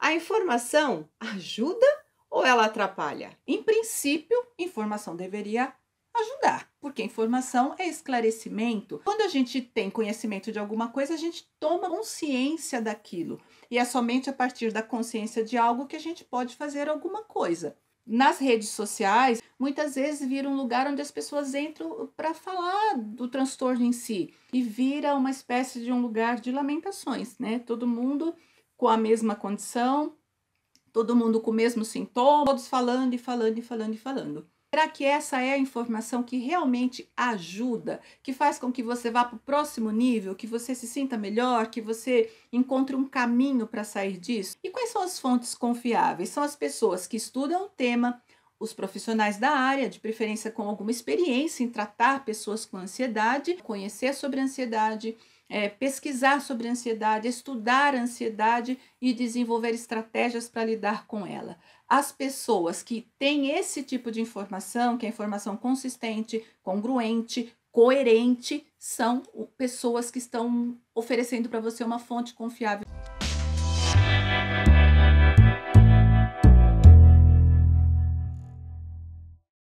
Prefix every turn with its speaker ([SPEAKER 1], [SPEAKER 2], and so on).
[SPEAKER 1] A informação ajuda ou ela atrapalha? Em princípio, informação deveria ajudar, porque informação é esclarecimento. Quando a gente tem conhecimento de alguma coisa, a gente toma consciência daquilo. E é somente a partir da consciência de algo que a gente pode fazer alguma coisa. Nas redes sociais, muitas vezes vira um lugar onde as pessoas entram para falar do transtorno em si e vira uma espécie de um lugar de lamentações, né? Todo mundo com a mesma condição, todo mundo com o mesmo sintoma, todos falando e falando e falando e falando. Será que essa é a informação que realmente ajuda, que faz com que você vá para o próximo nível, que você se sinta melhor, que você encontre um caminho para sair disso? E quais são as fontes confiáveis? São as pessoas que estudam o tema, os profissionais da área, de preferência com alguma experiência em tratar pessoas com ansiedade, conhecer sobre ansiedade, é, pesquisar sobre ansiedade, estudar ansiedade e desenvolver estratégias para lidar com ela. As pessoas que têm esse tipo de informação, que é informação consistente, congruente, coerente, são pessoas que estão oferecendo para você uma fonte confiável.